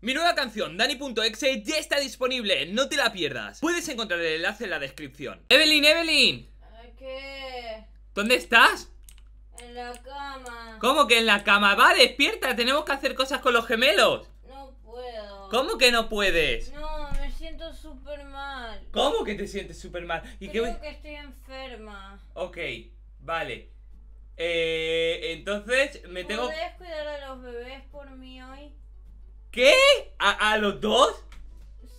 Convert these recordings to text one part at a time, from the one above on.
Mi nueva canción, Dani.exe, ya está disponible, no te la pierdas. Puedes encontrar el enlace en la descripción. Evelyn, Evelyn. ¿Dónde estás? En la cama. ¿Cómo que en la cama? Va, despierta, tenemos que hacer cosas con los gemelos. No puedo. ¿Cómo que no puedes? No, me siento súper mal. ¿Cómo que te sientes súper mal? ¿Y Creo que estoy enferma. Ok, vale. Eh, entonces me tengo... ¿Puedes cuidar a los bebés por mí hoy? ¿Qué? ¿A, los dos?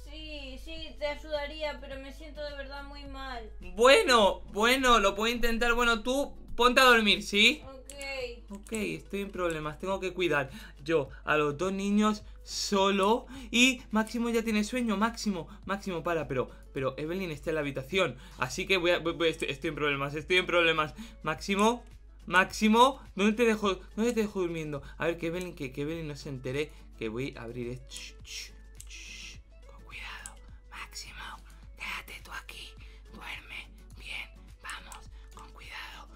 Sí, sí, te ayudaría, pero me siento de verdad muy mal. Bueno, bueno, lo puedo intentar. Bueno, tú ponte a dormir, ¿sí? Ok. Ok, estoy en problemas, tengo que cuidar. Yo, a los dos niños solo y Máximo ya tiene sueño, Máximo, Máximo, para, pero, pero Evelyn está en la habitación, así que voy estoy en problemas, estoy en problemas. Máximo, Máximo, ¿dónde te dejo, dónde te dejo durmiendo? A ver, que Evelyn que, que no se entere que voy a abrir esto. Con cuidado. Máximo, quédate tú aquí. Duerme bien. Vamos, con cuidado.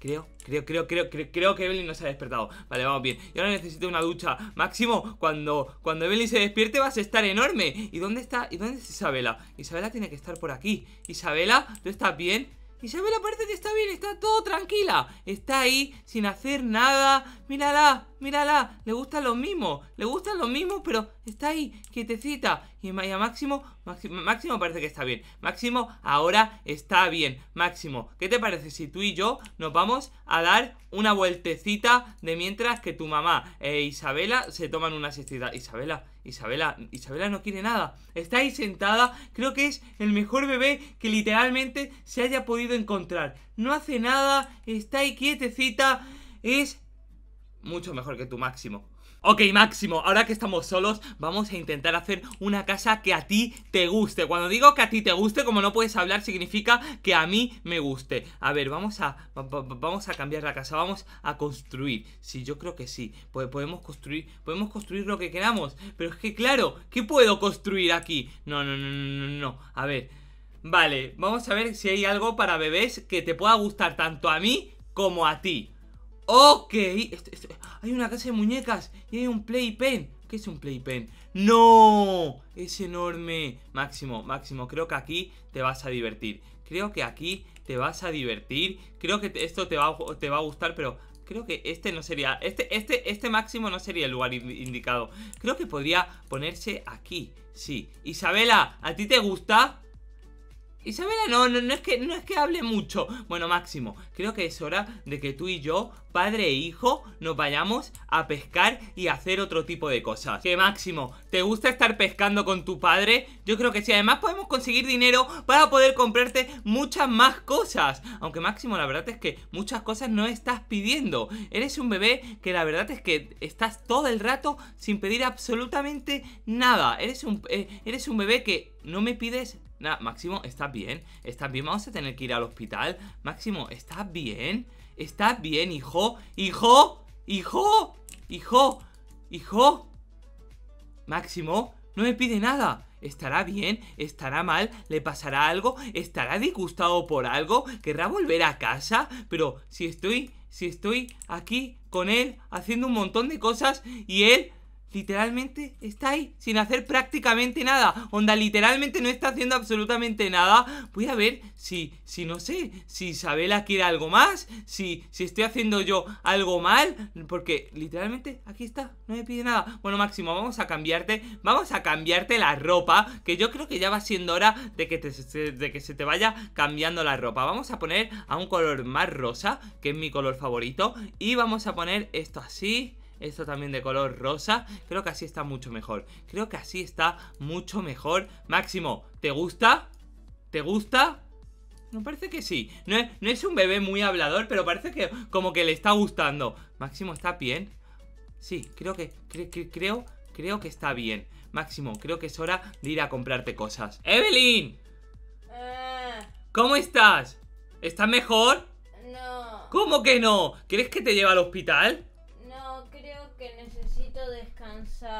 creo, creo, creo, creo, creo, que Evelyn no se ha despertado. Vale, vamos bien. Y ahora necesito una ducha. Máximo, cuando, cuando Evelyn se despierte vas a estar enorme. ¿Y dónde está? ¿Y dónde está Isabela? Isabela tiene que estar por aquí. Isabela, ¿tú estás bien? Y parece la que está bien, está todo tranquila. Está ahí sin hacer nada, mírala, mírala, le gusta lo mismo, le gusta lo mismo, pero está ahí, quietecita. Y a Máximo, Máximo, parece que está bien. Máximo ahora está bien. Máximo, ¿qué te parece si tú y yo nos vamos a dar una vueltecita de mientras que tu mamá e Isabela se toman una siestita? Isabela, Isabela, Isabela no quiere nada. Está ahí sentada. Creo que es el mejor bebé que literalmente se haya podido encontrar. No hace nada, está ahí quietecita. Es mucho mejor que tu Máximo Ok, Máximo, ahora que estamos solos Vamos a intentar hacer una casa que a ti te guste Cuando digo que a ti te guste, como no puedes hablar Significa que a mí me guste A ver, vamos a, vamos a cambiar la casa Vamos a construir Sí, yo creo que sí podemos construir, podemos construir lo que queramos Pero es que claro, ¿qué puedo construir aquí? No, no, no, no, no, no A ver, vale, vamos a ver si hay algo para bebés Que te pueda gustar tanto a mí como a ti Ok, esto, esto, hay una casa de muñecas y hay un playpen. ¿Qué es un playpen? ¡No! Es enorme. Máximo, Máximo, creo que aquí te vas a divertir. Creo que aquí te vas a divertir. Creo que esto te va, te va a gustar, pero creo que este no sería, este, este, este máximo no sería el lugar indicado. Creo que podría ponerse aquí, sí. Isabela, ¿a ti te gusta? Isabela no, no, no, es que, no es que hable mucho. Bueno, Máximo, creo que es hora de que tú y yo, padre e hijo, nos vayamos a pescar y hacer otro tipo de cosas. Que Máximo, ¿te gusta estar pescando con tu padre? Yo creo que sí. Además podemos conseguir dinero para poder comprarte muchas más cosas. Aunque Máximo, la verdad es que muchas cosas no estás pidiendo. Eres un bebé que la verdad es que estás todo el rato sin pedir absolutamente nada. Eres un, eh, eres un bebé que no me pides nada Nada, Máximo, ¿estás bien? ¿Estás bien? Vamos a tener que ir al hospital. Máximo, ¿estás bien? ¿Estás bien, hijo? ¡Hijo! ¡Hijo! ¡Hijo! ¡Hijo! Máximo, no me pide nada. ¿Estará bien? ¿Estará mal? ¿Le pasará algo? ¿Estará disgustado por algo? ¿Querrá volver a casa? Pero si estoy, si estoy aquí con él haciendo un montón de cosas y él literalmente está ahí, sin hacer prácticamente nada. Onda, literalmente no está haciendo absolutamente nada. Voy a ver si, si no sé, si Isabela quiere algo más, si, si estoy haciendo yo algo mal, porque literalmente aquí está, no me pide nada. Bueno, Máximo, vamos a cambiarte, vamos a cambiarte la ropa, que yo creo que ya va siendo hora de que, te, de que se te vaya cambiando la ropa. Vamos a poner a un color más rosa, que es mi color favorito, y vamos a poner esto así esto también de color rosa. Creo que así está mucho mejor. Creo que así está mucho mejor. Máximo, ¿te gusta? ¿Te gusta? No parece que sí. No es, un bebé muy hablador, pero parece que como que le está gustando. Máximo, ¿está bien? Sí, creo que... creo, creo que está bien. Máximo, creo que es hora de ir a comprarte cosas. ¡Evelyn! Ah. ¿Cómo estás? ¿Estás mejor? No. ¿Cómo que no? ¿Crees que te lleve al hospital?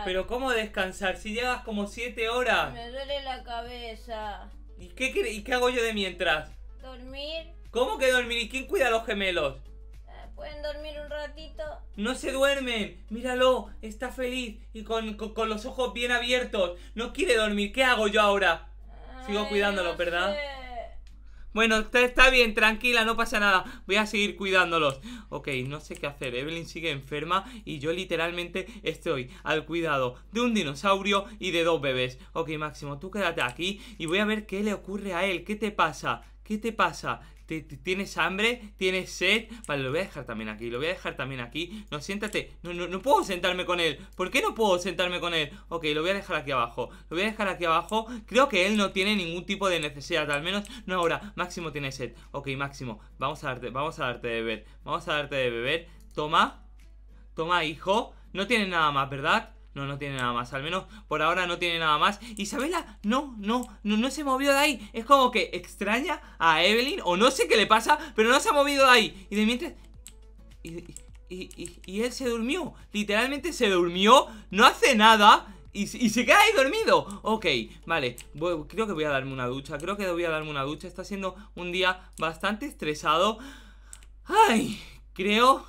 Pero ¿cómo descansar? Si llegas como 7 horas. Me duele la cabeza. ¿Y qué, hago yo de mientras? Dormir. ¿Cómo que dormir? ¿Y quién cuida a los gemelos? Eh, ¿Pueden dormir un ratito? No se duermen. Míralo, está feliz y con, los ojos bien abiertos. No quiere dormir. ¿Qué hago yo ahora? Sigo cuidándolos, ¿verdad? Bueno, está, bien, tranquila, no pasa nada. Voy a seguir cuidándolos. Ok, no sé qué hacer. Evelyn sigue enferma y yo literalmente estoy al cuidado de un dinosaurio y de dos bebés. Ok, Máximo, tú quédate aquí y voy a ver qué le ocurre a él. ¿Qué te pasa? ¿Qué te pasa? tienes hambre? ¿Tienes sed? Vale, lo voy a dejar también aquí, lo voy a dejar también aquí No, siéntate, no, no, no puedo sentarme con él ¿Por qué no puedo sentarme con él? Ok, lo voy a dejar aquí abajo, lo voy a dejar aquí abajo Creo que él no tiene ningún tipo de necesidad Al menos no ahora, Máximo tiene sed Ok, Máximo, vamos a darte, vamos a darte de beber Vamos a darte de beber Toma, toma hijo No tiene nada más, ¿verdad? No, no tiene nada más. Al menos por ahora no tiene nada más. Isabela, no, no, no, no se movió de ahí. Es como que extraña a Evelyn o no sé qué le pasa, pero no se ha movido de ahí. Y de mientras... Y, él se durmió. Literalmente se durmió. No hace nada. Y, y, se queda ahí dormido Ok, vale, creo que voy a darme una ducha Creo que voy a darme una ducha Está siendo un día bastante estresado Ay, creo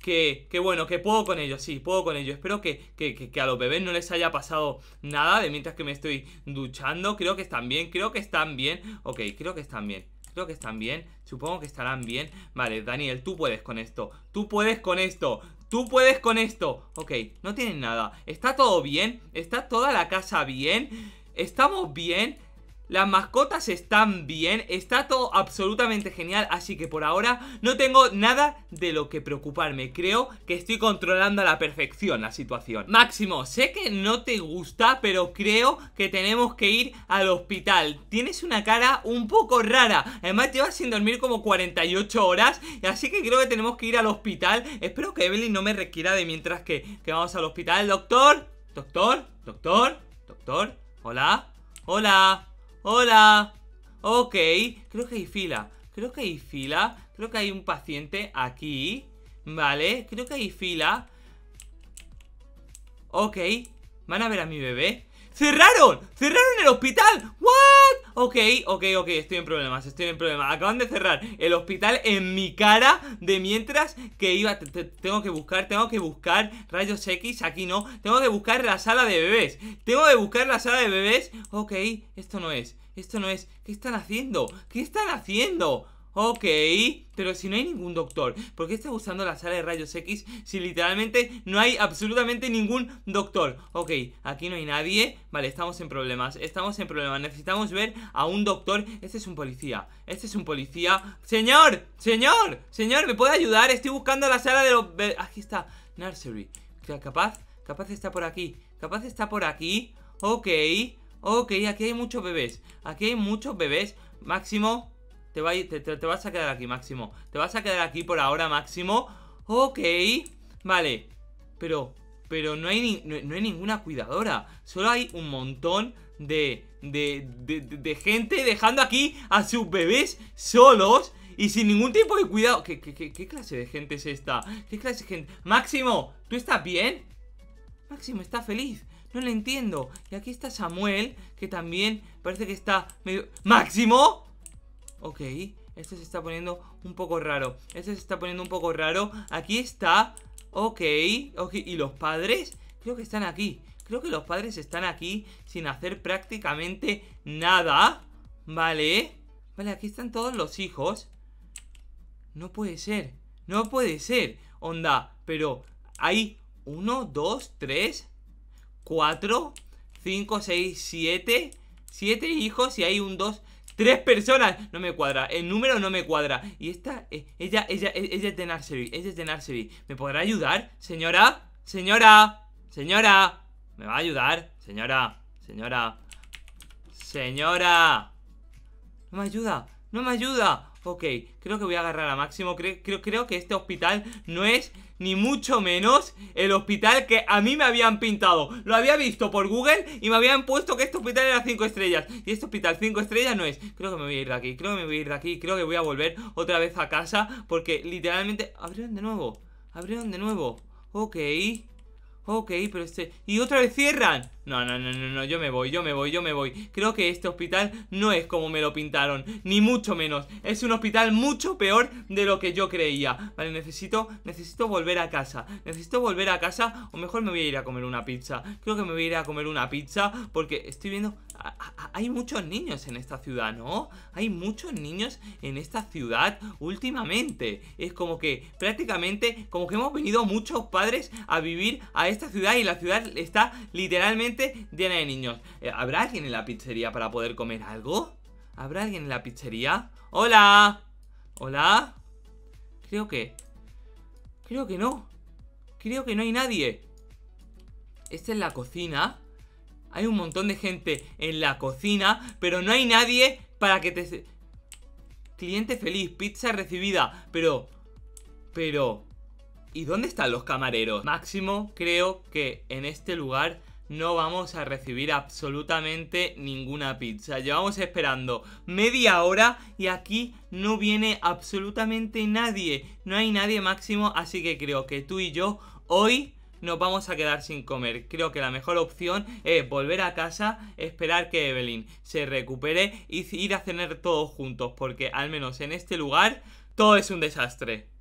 que, bueno, que puedo con ellos, sí, puedo con ellos Espero que, que, a los bebés no les haya pasado nada de mientras que me estoy duchando. Creo que están bien, creo que están bien. Ok, creo que están bien. Creo que están bien, supongo que estarán bien Vale, Daniel, tú puedes con esto Tú puedes con esto, tú puedes con esto Ok, no tienen nada Está todo bien, está toda la casa bien Estamos bien, las mascotas están bien, está todo absolutamente genial, así que por ahora no tengo nada de lo que preocuparme. Creo que estoy controlando a la perfección la situación. Máximo, sé que no te gusta, pero creo que tenemos que ir al hospital. Tienes una cara un poco rara. Además, llevas sin dormir como 48 horas, así que creo que tenemos que ir al hospital. Espero que Evelyn no me requiera de mientras que, que vamos al hospital. Doctor, doctor, doctor, doctor, hola, hola. Hola. Ok, creo que hay fila. Creo que hay fila. Creo que hay un paciente aquí. Vale, creo que hay fila. Ok, van a ver a mi bebé. ¡Cerraron! ¡Cerraron el hospital! ¡Wow! Ok, ok, ok, estoy en problemas, estoy en problemas Acaban de cerrar el hospital en mi cara De mientras que iba Tengo que buscar, tengo que buscar Rayos X, aquí no, tengo que buscar La sala de bebés, tengo que buscar la sala de bebés Ok, esto no es Esto no es, ¿qué están haciendo? ¿Qué están haciendo? Ok, pero si no hay ningún doctor, ¿por qué está usando la sala de rayos X si literalmente no hay absolutamente ningún doctor? Ok, aquí no hay nadie. Vale, estamos en problemas, estamos en problemas. Necesitamos ver a un doctor. Este es un policía, este es un policía. Señor, señor, señor, ¿me puede ayudar? Estoy buscando la sala de los... Aquí está, Nursery. Capaz, capaz está por aquí, capaz está por aquí. Ok, ok, aquí hay muchos bebés, aquí hay muchos bebés. Máximo, te, vas a quedar aquí, Máximo. Te vas a quedar aquí por ahora, Máximo. Ok. Vale. Pero, pero no hay, no, hay ninguna cuidadora. Solo hay un montón de de, de, gente dejando aquí a sus bebés solos y sin ningún tipo de cuidado. ¿Qué, clase de gente es esta? ¿Qué clase de gente? Máximo, ¿tú estás bien? Máximo está feliz. No lo entiendo. Y aquí está Samuel, que también parece que está medio... ¡Máximo! Ok, este se está poniendo un poco raro Este se está poniendo un poco raro Aquí está Ok, ok ¿Y los padres? Creo que están aquí Creo que los padres están aquí sin hacer prácticamente nada Vale Vale, aquí están todos los hijos No puede ser No puede ser Onda, pero hay uno, dos, tres Cuatro Cinco, seis, siete Siete hijos y hay un dos... Tres personas. No me cuadra. El número no me cuadra. Y esta, eh, ella, ella, e, ella es de Nursery. Ella es de ¿Me podrá ayudar? Señora. Señora. Señora. ¿Me va a ayudar? Señora. Señora. Señora. No me ayuda. No me ayuda. Ok, creo que voy a agarrar a Máximo creo, creo, que este hospital no es ni mucho menos el hospital que a mí me habían pintado Lo había visto por Google y me habían puesto que este hospital era 5 estrellas Y este hospital 5 estrellas no es Creo que me voy a ir de aquí, creo que me voy a ir de aquí Creo que voy a volver otra vez a casa Porque literalmente... Abrieron de nuevo Abrieron de nuevo Ok Ok, pero este... Y otra vez cierran no, no, no, no, no, yo me voy, yo me voy, yo me voy. Creo que este hospital no es como me lo pintaron, ni mucho menos. Es un hospital mucho peor de lo que yo creía. Vale, necesito, necesito volver a casa. Necesito volver a casa, o mejor me voy a ir a comer una pizza. Creo que me voy a ir a comer una pizza, porque estoy viendo... hay muchos niños en esta ciudad, ¿no? Hay muchos niños en esta ciudad últimamente. Es como que prácticamente, como que hemos venido muchos padres a vivir a esta ciudad y la ciudad está literalmente llena de niños. Eh, ¿Habrá alguien en la pizzería para poder comer algo? ¿Habrá alguien en la pizzería? ¡Hola! ¿Hola? Creo que... Creo que no. Creo que no hay nadie. Esta es la cocina. Hay un montón de gente en la cocina, pero no hay nadie para que te... Cliente feliz, pizza recibida, pero... Pero... ¿Y dónde están los camareros? Máximo, creo que en este lugar no vamos a recibir absolutamente ninguna pizza. Llevamos esperando media hora y aquí no viene absolutamente nadie. No hay nadie máximo, así que creo que tú y yo hoy nos vamos a quedar sin comer. Creo que la mejor opción es volver a casa, esperar que Evelyn se recupere y ir a cenar todos juntos, porque al menos en este lugar todo es un desastre.